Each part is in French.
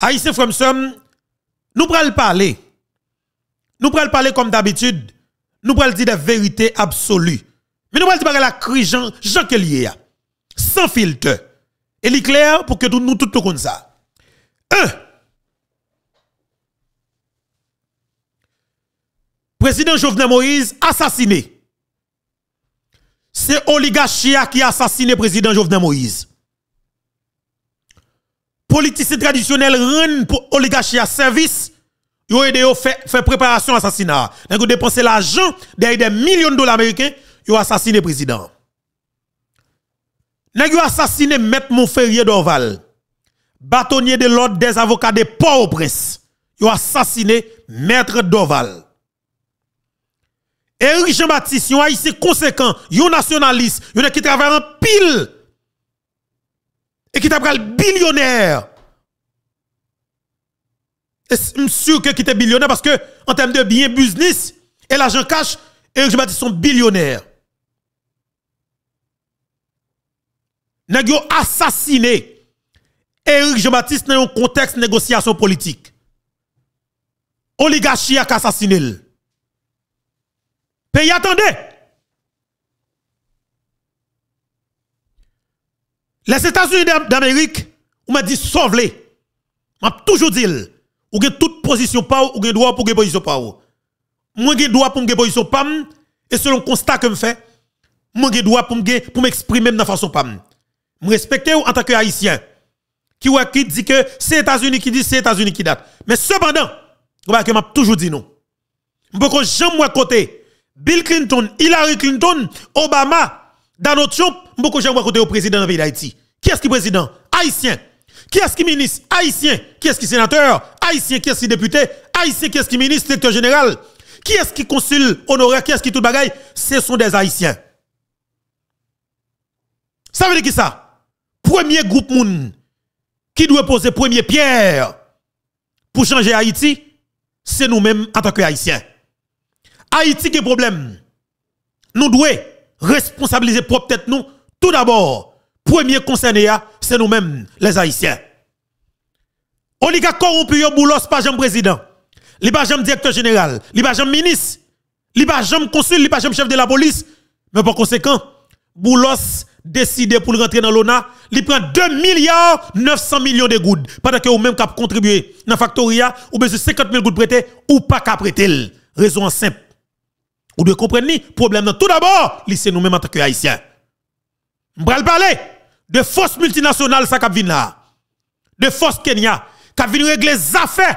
Aïssé Fromsom, nous prenons parler. Nous prenons parler comme d'habitude. Nous prenons dire des vérités absolues. Mais nous prenons dire la crise Jean, Jean hein. Sans filtre. Et l'éclair pour que nous tout le comme ça. Un. Président Jovenel Moïse assassiné. C'est oligarchia qui a assassiné président Jovenel Moïse politiciens traditionnels rendent pour oligarchie à service, ils ont fait faire préparation assassinat. l'assassinat. ils dépensé l'argent derrière des millions de dollars américains, ils ont assassiné le président. Ils ont assassiné Maître Montferrier d'Orval, bâtonnier de l'ordre des avocats des pauvres. au prince Ils ont assassiné Maître d'Orval. Éric Jean-Baptiste, haïtien conséquent, nationalistes. nationaliste, vous qui travaillent en pile qui t'a billionnaire. je suis sûr que qui était billionnaire parce que, en termes de bien business et l'argent cash, Eric Jean-Baptiste sont billionnaires. Nèg a assassiné Eric Jean-Baptiste dans un contexte de négociation politique. Oligarchie a assassiné. Pays attendez. Les États-Unis d'Amérique, on m'a dit sauve-les. M'a toujours dit, ou avez toute position pas ou avez droit pour une position pas ou. Moi j'ai droit pour une position pas et selon constat que je fait, moi j'ai droit pour pour m'exprimer de façon pas. Me respecter en tant que haïtien qui qui dit que c'est États-Unis qui dit c'est États-Unis qui date. Mais cependant, que m'a toujours dit non. Je peux jamais côté Bill Clinton, Hillary Clinton, Obama dans notre Trump, beaucoup de gens côté au président de la ville d'Haïti. Qui est-ce qui est président Haïtien. Qui est-ce qui ministre Haïtien. Qui est-ce qui sénateur Haïtien. Qui est-ce qui député Haïtien. Qui est-ce qui ministre, directeur général Qui est-ce qui consul honoraire Qui est-ce qui tout bagaille Ce sont des Haïtiens. Ça veut dire qui ça Premier groupe moun qui doit poser premier pierre pour changer Haïti, c'est nous-mêmes en tant que Haïtiens. Haïti qui est problème. Nous devons responsabiliser propre tête nous. Tout d'abord, premier concerné, hein, c'est nous-mêmes, les Haïtiens. On pas corrompu, boulos pas jamais président. Li pas directeur général, li pas jamais ministre, li pas jamais consul, li pas jamais chef de la police. Mais par conséquent, boulos décidé pour rentrer dans l'ONA, il prend 2 milliards 900 millions de gouttes pendant que ou même cap contribuer dans factoria ou besoin 50 000 gouttes prêtées ou pas cap prêter. Raison simple. Ou de comprendre ni problème. Tout d'abord, c'est nous-mêmes en tant que Haïtiens. M'bral parler de force multinationales ça qui là. De forces Kenya qui viennent régler les affaires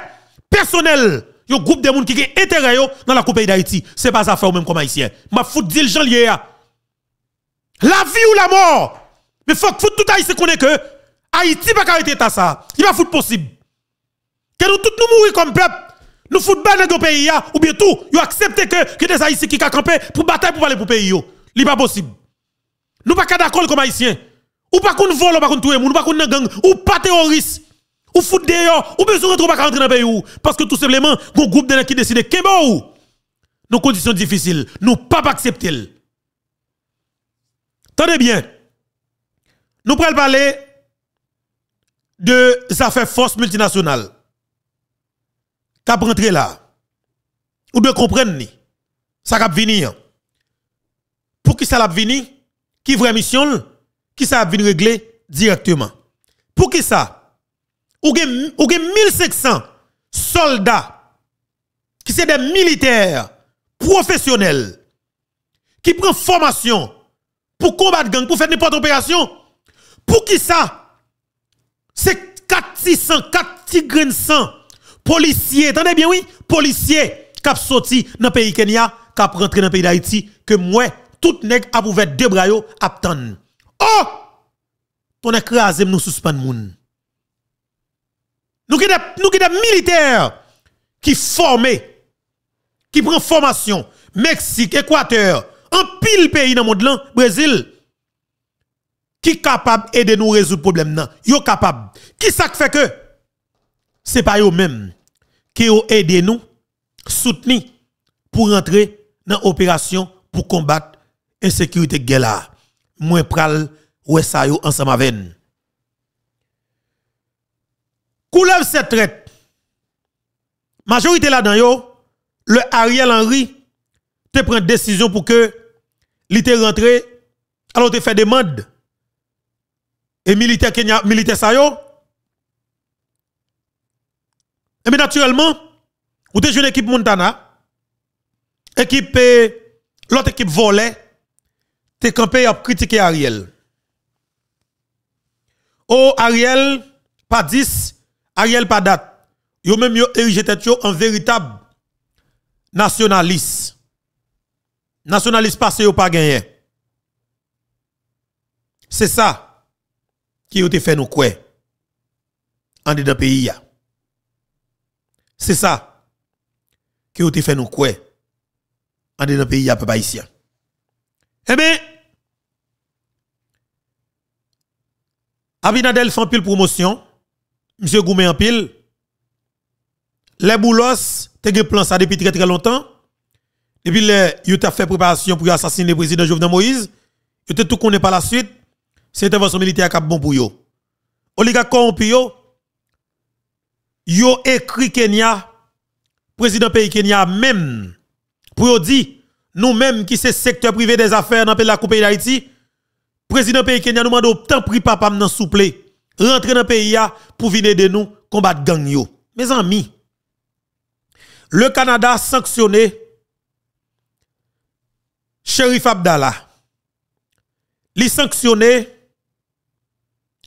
personnelles. Un groupe de moun qui gen intérêt dans la coupe d'Haïti. c'est n'est pas affaire ou même comme Haïtien. Ma fout dit Jean Lier. La vie ou la mort. Mais faut que tout Haïtien connaît que Haïti pas arrêter ça. Il va foutre possible. Que nous tous nous mourir comme peuple. Nous foutons pas dans le pays, hein, ou bien tout, nous acceptez que, que des Haïtiens qui campé pour battre pour parler pour le pays. Ce n'est pas possible. Nous pas d'accord comme Haïtiens. Ou pas qu'on vole, ou pas qu'on tue, ou pas qu'on gang, ou pas terroriste. Ou fout dehors, ou besoin de pas rentrer dans le pays. Parce que tout simplement, un groupe de gens qui décide que bon, nos conditions difficiles, nous pas accepter. Tenez bien. Nous pourrons parler de affaires force multinationales a rentré là. Ou de comprendre ni. Ça va venir. Hein. Pour qui ça va venir? Qui vraie mission? Qui ça va venir régler directement? Pour qui ça? Ou gen, 1500 soldats qui sont des militaires professionnels qui prennent formation pour combattre gang, pour faire n'importe opération. Pour qui ça? C'est 4 600 policiers, attendez bien, oui, policiers qui sorti dans le pays Kenya, qui rentré dans le pays d'Haïti, que moi, tout nèg a ouvert deux bras yo aptan. Oh! Ton écrasé nous suspend moun. Nous qui nous militaires qui formés qui prend formation Mexique, Équateur, un pile pays dans le monde Brésil qui capable d'aider nous résoudre problème là. Yo capable. Qui ça fait que ce n'est pas eux-mêmes qui ont aidé nous, soutenu pour entrer dans l'opération pour combattre l'insécurité guerre Moi pral ouais ça ensemble avec Couleur cette traite. Majorité là-dedans le Ariel Henry te prend décision pour que l'été rentre. alors te fait demande et militaire Kenya militaire ça yo mais bien naturellement, vous avez une équipe Montana, équipe, euh, l'autre équipe volée, t'es campé à critiquer Ariel. Oh, Ariel, pas 10, Ariel, pas date. Vous même érigé tête en véritable nationaliste. Nationaliste passé ou pas gagné. C'est ça qui a te fait nous croire en dedans pays c'est ça que vous avez fait nous quoi en dans le pays à près ici. Eh bien, Abinadel fait pile promotion, Monsieur Goumé en pile, les boulos, te gen plan ça depuis très très longtemps. Depuis que vous avez fait préparation pour assassiner le président Jovenel Moïse. Vous avez tout connu par la suite. C'est intervention militaire qui bon pour yo. Oligarque corrompu yo écrit Kenya, président pays Kenya même, pour dire nous-mêmes qui c'est secteur privé des affaires dans la pays d'Haïti, président pays Kenya nous demande tant prix papa m'en souple, rentrer dans le pays pour venir de nous combattre gang yo. Mes amis, le Canada a sanctionné Sherif Abdallah. Li sanctionné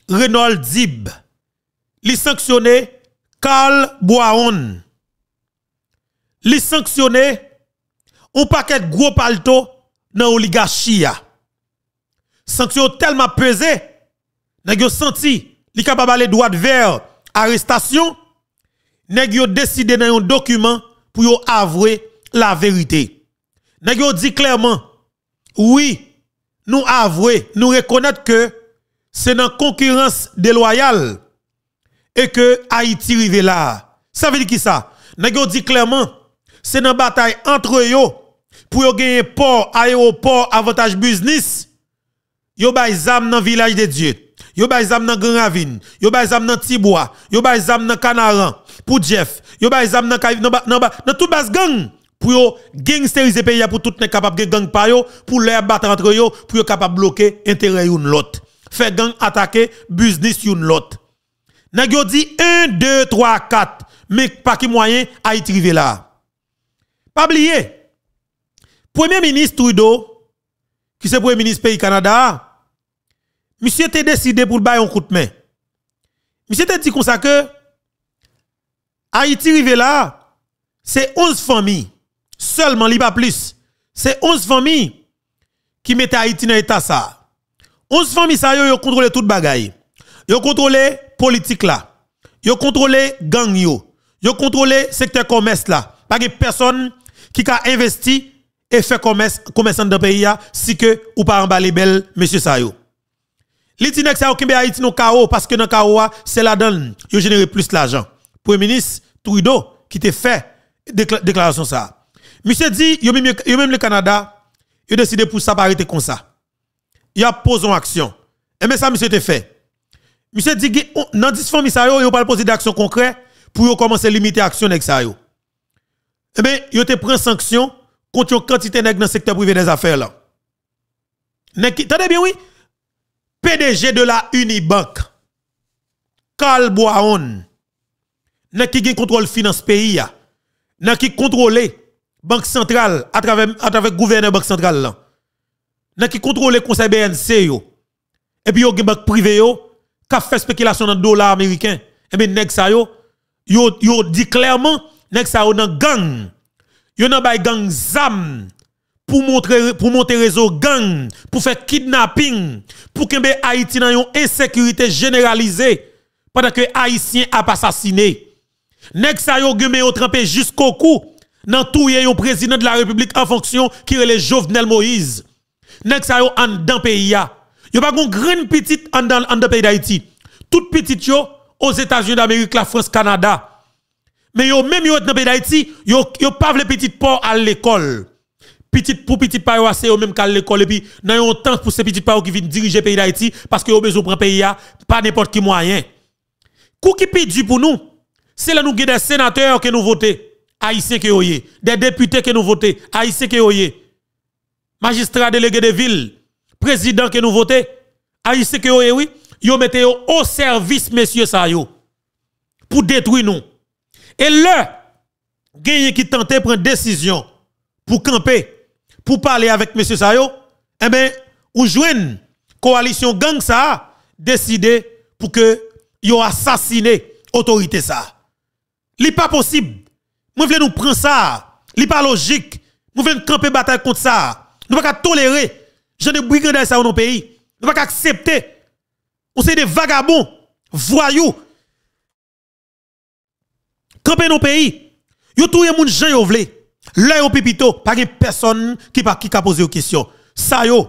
Renold Dib. Li sanctionné Carl Boaon. Li sanctionné un paquet de gros palto dans l'oligarchie. Sanction tellement pesé, nèg yo senti li capable aller droit vers arrestation, nèg yo décidé dans un document pour avouer la vérité. Nèg yo dit clairement oui, nous avouer, nous reconnaître que c'est dans concurrence déloyale et que Haïti arrive là. Ça veut dire qui ça? Nous dit clairement, c'est une bataille entre eux pour gagner port, aéroport, avantage business. Yo bay zam dans village de Dieu. Yo bay zam dans Grand Ravine. Yo bay zam dans Tibois. Yo bay zam dans Canaran pour Jeff. Yo bay zam dans dans dans tout gang pour yo gangsteriser pays pour tout ne capable de gang pa yo pour les battre entre yo pour yo capable bloquer intérêt une l'autre. Faire gang attaquer business une l'autre. Nèg dit 1 2 3 4 mais pas qui moyen Haïti rivé là. Pas oublier. Premier ministre Trudeau qui c'est premier ministre pays Canada, monsieur t'a décidé pour le bail un coup de main. Monsieur t'a dit que Haïti rivé là, c'est 11 familles seulement, li pas plus. C'est 11 familles qui mettent Haïti dans l'état ça. 11 familles ça yo, yo contrôlé tout bagay. Yo contrôlé politique là. Yo contrôlé gang yo. Yo contrôlé secteur commerce là. Pas de personne qui a investi et fait commerce commerçant dans pays là si que ou pas emballer belle monsieur Sayo. à sa okimbe Haïti non où, parce que dans où c'est la donne. Yo généré plus l'argent. Premier ministre Trudeau qui a fait déclaration ça. Monsieur dit yo même le Canada yo décidé pour ça pas arrêter comme ça. Il a posé une action. Et mais ça monsieur te fait. Monsieur dit oh, dans 10 familles ça yo, yo pas poser d'action concrète pour commencer à limiter action avec ça yo. Eh bien, yo te prend sanction contre une quantité nèg dans le secteur privé des affaires là. bien oui. PDG de la Unibank. Carl Boaon. qui contrôle finance pays là. qui contrôle Banque centrale à travers à travers gouverneur Banque centrale là. qui contrôle conseil BNC yo. Et puis a une banque privé yo qui fait spéculation dans le dollar américain, eh bien, nèg ça yo, yo, dit clairement, nèg yo dans gang. Yo dans bay gang zam pour montrer pour monter réseau gang, pour faire kidnapping, pour que Haïti dans une insécurité généralisée pendant que haïtien a assassiné. Nèg sa yo gumé yo trempé jusqu'au cou dans touyer yon président de la République en fonction qui est le Jovenel Moïse. Nèg sa yo en dans pays Yo pas gon grande petite dans le pays d'Haïti. Tout petites yo aux États-Unis d'Amérique, la France, Canada. Mais yo même yo dans pays d'Haïti, yo yo pas les petites à l'école. Petite pour pa yo c'est eux même qu'à l'école et puis nan yon temps pour ces petites yo qui viennent diriger pays d'Haïti parce que yo besoin prendre pays pas n'importe qui moyen. Kou qui pédu pour nous, c'est là nous des sénateurs que nous votons, haïtiens que des députés que nous votons, haïtiens que Magistrats délégués de ville, président que nous votons, haïtien que eh oui, yo au service messieurs Sayo pour détruire nous. Et là, gagné qui tentait prendre décision pour camper, pour parler avec monsieur Sayo, eh ben ou joine coalition gang ça décidé pour que yo assassine autorité ça. Li pas possible. Moi voulons nous prendre ça. Li pas logique. Nous voulons camper bataille contre ça. Nous pas tolérer j'ai ai brigandage ça dans nos pays. Nous ne pas accepter. On c'est des vagabonds, voyous. Camper nos pays. Yo tout moun gens yo vle. L'œil au pipito, pas de personne qui pas qui a posé aux questions. Ça yo,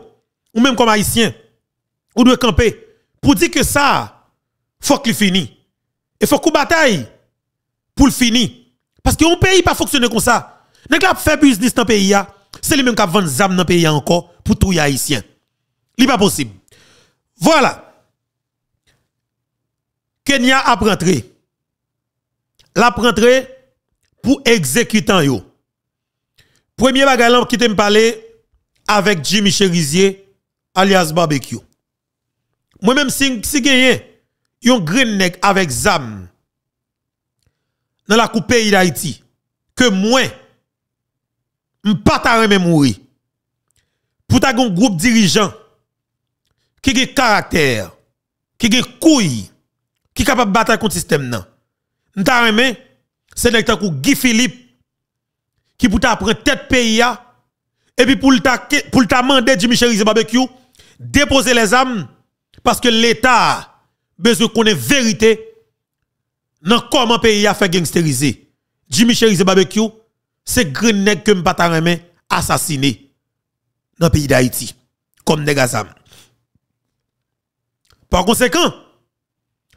ou même comme haïtien, ou doit camper pour dire que ça faut qu'il finisse. Il faut qu'on bataille pour le finir. Parce que un pays pas fonctionner comme ça. Nèg la fait business dans pays c'est le même qui a vendu zam dans le pays encore pour tout haïtien. Ce n'est pas possible. Voilà. Kenya a rentré. La rentré pour exécutant yo. Premier bagalan qui te parlé avec Jimmy Cherizier alias barbecue. Moi-même si si gagné yon green neck avec zam dans la coupe pays d'Haïti que moi ne pas taré même mourir. Pour ta un groupe dirigeant qui a caractère, qui a couille, qui est capable de battre contre le système nan. M'ta remè, c'est nek Guy Philippe qui pour ta tête pays et puis pour ta pour ta mandé Jimmy Michel barbecue déposer les âmes parce que l'état besoin qu'on ait vérité dans comment pays a fait gangsteriser. Jimmy Cherise barbecue c'est grand nèg que m'pas remet assassiné dans le pays d'Haïti comme nèg Azam. Par conséquent,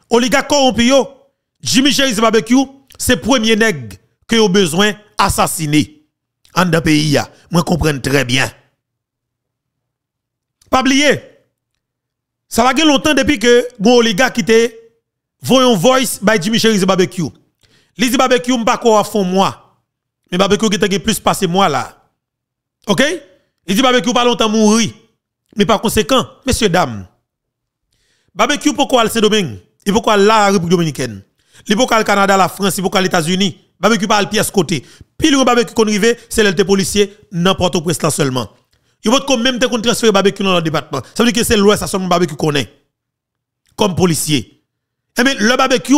oligarque corrompu yo, Jimmy Cherise Barbecue, c'est premier nèg que ont besoin d'assassiner dans le pays ya. Moi comprends très bien. Pas oublier. Ça va longtemps depuis que mon oligarque qui te voyons voice by Jimmy Cherise Barbecue. Lizzy Barbecue pas quoi fond moi. Mais barbecue qui plus passé moi là. OK Il dit barbecue pas longtemps mourir. Mais par conséquent, messieurs dames, barbecue pourquoi saint domaine Il pourquoi la République dominicaine Il pourquoi le Canada, la France, il pourquoi les États-Unis Barbecue pas le pièce côté. Puis le barbecue qu'on arrivé, c'est l'élite policier n'importe où presse là seulement. Il comme même te transférer barbecue dans le département. Ça veut dire que c'est l'ouest ça son barbecue qu'on est comme policier. Et eh mais le barbecue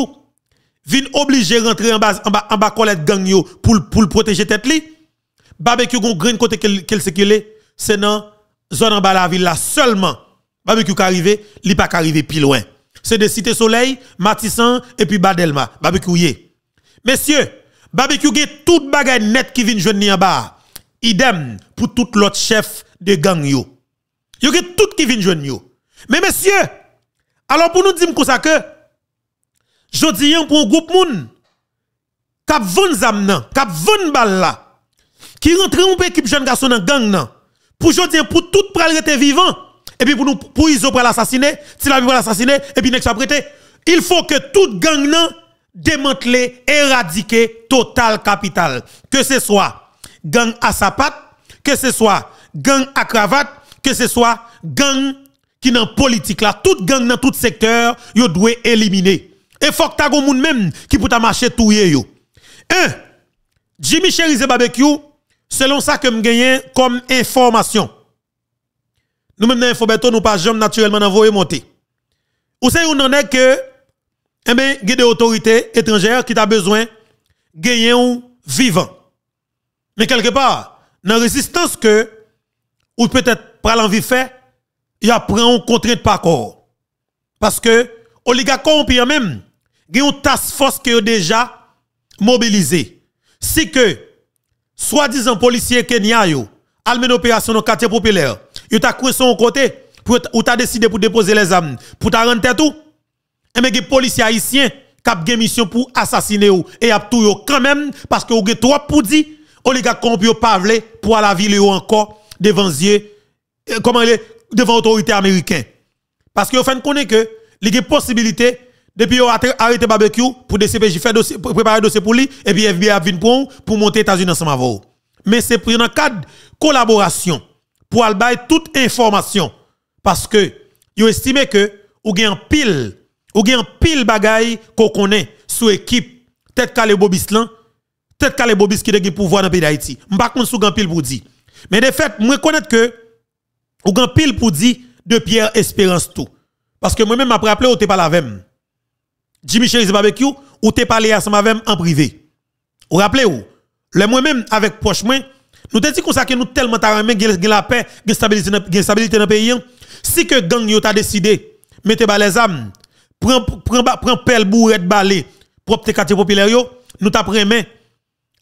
vin obligé rentrer en bas en bas en bas gang pour pour protéger tête li barbecue gon grain côté quel sécurité c'est dans zone en bas la ville là seulement barbecue qui arrivé li pas arrivé plus loin c'est de cité soleil matissan et puis badelma barbecue yé messieurs barbecue gen tout bagaille net qui vient joindre en bas idem pour tout l'autre chef de gang yo yo gen tout qui vient joindre yo mais messieurs alors pour nous dire comme ça que Jodi yon pour un groupe moun kap vendre zam nan, kap vendre bal la, qui rentre un équipe jeune garçon dans gang nan. Pour jodi pour tout pral rete vivant et puis pour nous pour iso pral assassiner, si la pral assassiner et puis nek prêté. Il faut que toute gang nan démanteler, éradiquer total capital, que ce soit gang à sapate, que ce soit gang à cravate, que ce soit gang qui n'en politique là, toute gang dans tout secteur, yo doit éliminer. Et faut que tu aies même qui peut marcher tout yo. Un, Jimmy Cherise Barbecue, selon ça que je comme information. Nous même dans Infobeto, nous pas jamais naturellement d'envoyer monter. Ou c'est on en est que, eh y ben, a des autorités étrangères qui ont besoin de gagner vivant. Mais quelque part, dans la résistance que, ou peut-être pas l'envie faire, il y a prend un contrainte par corps. Parce que, oligarque corrompu même, a une task force qui est déjà mobilisé. Si que, soi-disant policier Kenya yo, une opération dans quartier populaire, yo ta couru son côté, ou ta décidé pour déposer les armes, pour ta il tête tout, et policiers haïtiens qui ont fait gen mission pour assassiner ou, et ap tout quand même, parce que ou gen trois pour dire, oligarque corrompu pour la ville ou encore, eh, devant Dieu, comment devant autorité américaine. Parce que vous faites connaître que, les y possibilité, depuis a arrêté barbecue pour des CPJ faire dossier préparer dossier pour lui et puis FBI vint pour pour monter États-Unis ensemble avec Mais c'est pris dans cadre collaboration pour bailler toute information parce que ils estimé que ou gagne pile ou gagne pile bagay qu'on connaît sous équipe tête calé Bobislan tête calé Bobis qui le pouvoir dans pays d'Haïti. sous sou un pile pour dire. Mais de fait, moi connaître que ou un pile pour dire de Pierre Espérance tout parce que moi-même après appelé, au t'es pas la même. Jimmy Chéris barbecue, ou t'es parlé ensemble Samavem en privé. Vous rappelez ou le moi-même avec proche moi, nous te dit qu'on ça que nous tellement ta gen la paix, gen stabilité dans le pays. Hein. Si que gang yo t'a décidé, mettez bas les âmes, prends prend prend pelle bourrette balé, propre quartier populaire yo, nous t'a main,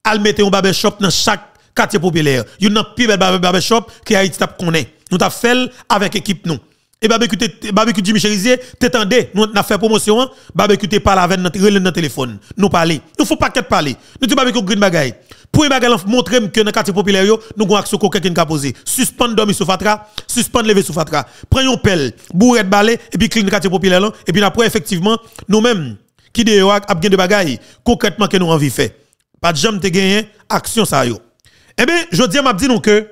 al mettez un barbershop dans chaque quartier populaire. Yon nan pire barbershop qui Haïti t'a connaît. Nous t'a fait avec équipe nous. Et barbecue, barbecue Jimmy Cherizier, t'étendez, nous avons fait promotion, hein. barbecue te parle avec dans notre téléphone. Nous parler. Nous faut pas qu'être parler. Nous disons barbecue green bagay. Pour bagay, montrer que dans le quartier populaire, nous avons action qu'on a posé. Suspendre dormir sous fatra, suspendre lever sous fatra. Prenons pelle, bourrette balai, et puis clean le quartier populaire, hein. et puis après, effectivement, nous-mêmes, qui de yo ap de concrètement que nous envie fait. Pas de jambes te gagné, action ça yo. Eh bien, je dis m'a dit nous que,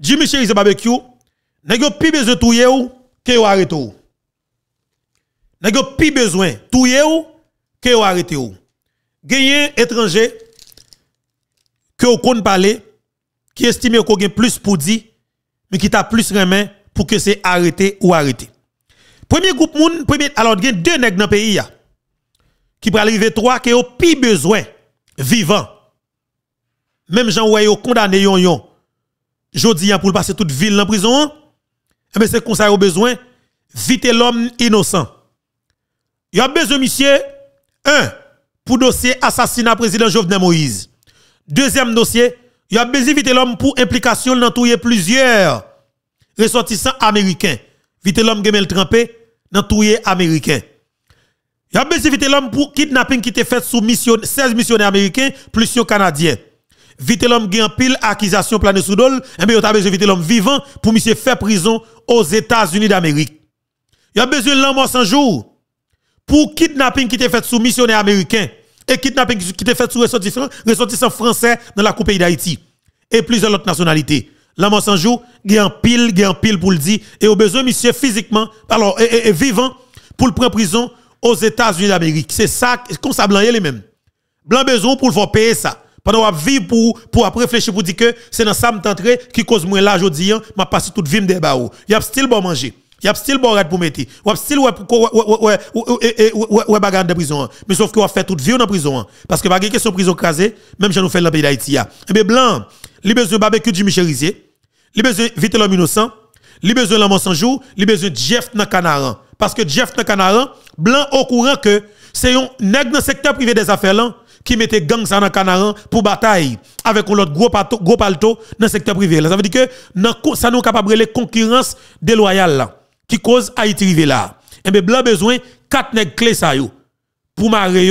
Jimmy Cherizier barbecue, n'a pas besoin de tout que vous arrêtez. Vous n'avez plus besoin. Tout vous, que vous arrêtez. un étranger, que vous compte parler, qui estime qu'on a plus pour dire, mais qui t'a plus remain pour que c'est arrêté ou arrêté. Premier groupe moun, premier, alors il y a deux nègres dans le pays qui peuvent arriver trois qui ont plus besoin vivant. Même gens ouais yo condamné yon yon. Jodi pour passer toute ville en prison. Eh bien c'est comme ça a besoin. Vite l'homme innocent. Il y a besoin, monsieur, un, pour dossier assassinat président Jovenel Moïse. Deuxième dossier, il y a besoin vite l'homme pour implication dans plusieurs ressortissants américains. Vite l'homme gemel trempé dans les américain. Il y a besoin vite l'homme pour kidnapping qui était fait sous mission, 16 missionnaires américains plus sur canadien vite l'homme qui en pile accusation plané sous dol, et eh bien besoin vite l'homme vivant pour monsieur faire prison aux États-Unis d'Amérique. Il a besoin l'homme sans jour pour kidnapping qui était fait sous missionnaire américain et kidnapping qui était fait sous ressortissant, français dans la coupe d'Haïti et plusieurs autres nationalités. L'homme sans jour jours, en pile, en pile pour le dire et au besoin monsieur physiquement, alors et, vivant pour le prendre prison aux États-Unis d'Amérique. C'est ça qu'on ça blanc les mêmes. Blanc besoin pour le faire payer ça. Pendant qu'on vie, pour, pour après réfléchir pour dire que c'est dans ça que qui cause moins là aujourd'hui, m'a passé toute vie des Il Y a style bon manger. Y a style bon rat pour mettre. Y a style ouais ouais ouais ouais bagarre de prison. Mais sauf que on fait toute vie en prison parce que pas question prison crasée, même j'en nous fait dans pays d'Haïti. Et bien blanc, a besoin de barbecue du michérisier a besoin de vite l'homme innocent. a besoin de l'homme sans jour, a besoin de Jeff dans Canaran parce que Jeff dans Canaran blanc au courant que c'est un nègre dans le secteur privé des affaires qui mettait gang ça dans Canaran hein, pour bataille avec l'autre gros gros palto dans le secteur privé. Ça veut dire que nan, ça nous capable de concurrence déloyale qui cause Haïti rivé là. Et eh bien, blanc besoin quatre nèg clés ça yo pour marrer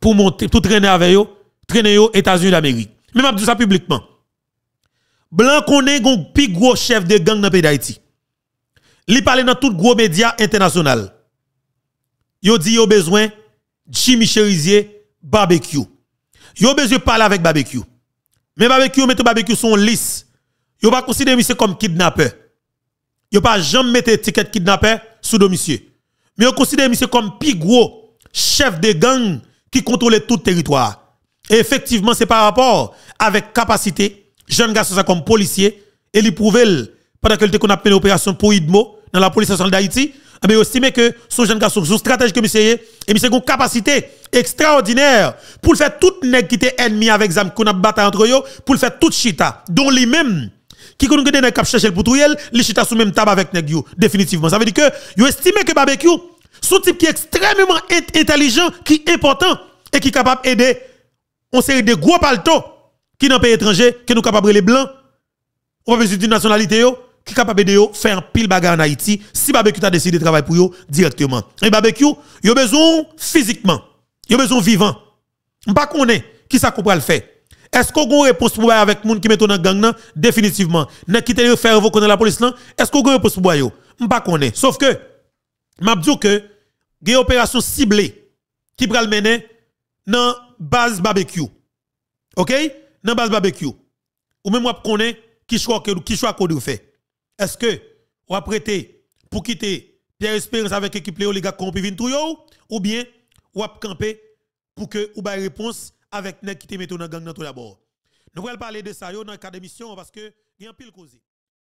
pour monter, tout traîner avec yo, traîner yo États-Unis d'Amérique. Même je dis ça publiquement. Blanc connaît un plus gros chef de gang dans le pays d'Haïti. Il parle dans tout gros médias international. Yo dit yo besoin Jimmy Cherizier barbecue. Yo besoin parler avec barbecue. Mais barbecue, mette barbecue son lisse. Yo pas considéré monsieur comme kidnappeur. Yo pas jamais mettre étiquette kidnapper sous domicile Mais yo considère monsieur comme plus chef de gang qui contrôlait tout territoire. Et effectivement, c'est par rapport avec capacité, jeune garçon comme policier, et lui prouver pendant qu'il a fait une opération pour Idmo dans la police nationale d'Haïti, mais eh estimez que son jeune garçon, son stratège que avez, et avez une capacité extraordinaire pour faire tout nèg qui était ennemi avec zam qu'on a battu entre eux, pour faire toute chita dont lui-même qui connaît des nèg qui chercher pour tout les chita sous même table avec nèg définitivement. Ça veut dire que vous estimez que barbecue son type qui est extrêmement intelligent, qui est important et qui est capable d'aider on série des gros palto qui dans pays étranger, qui nous capable les blancs. On va visiter nationalité qui capable de faire un pile bagarre en Haïti, si barbecue a décidé de travailler pour eux directement. Et barbecue, ils besoin physiquement, ils a besoin vivant. Je ne sais qui ça comprend le fait. Est-ce qu'on a une réponse pour avec les gens qui mettent dans la gang Définitivement. Ne quittez le faire vous la police Est-ce qu'on a une réponse pour vous Je ne sais pas. Sauf que, je dis que, il y a une opération ciblée qui va le mener dans la base barbecue. OK Dans la base barbecue. Ou même, je connais qui choix que qui choix qu'on fait. Est-ce que vous prêter pour quitter Pierre Espérance avec l'équipe Léo, les gars, ou bien vous camper pour que vous ayez réponse avec les qui te dans gang de tout d'abord. Nous allons parler de ça dans le cadre d'émission parce que il y a un pile cause.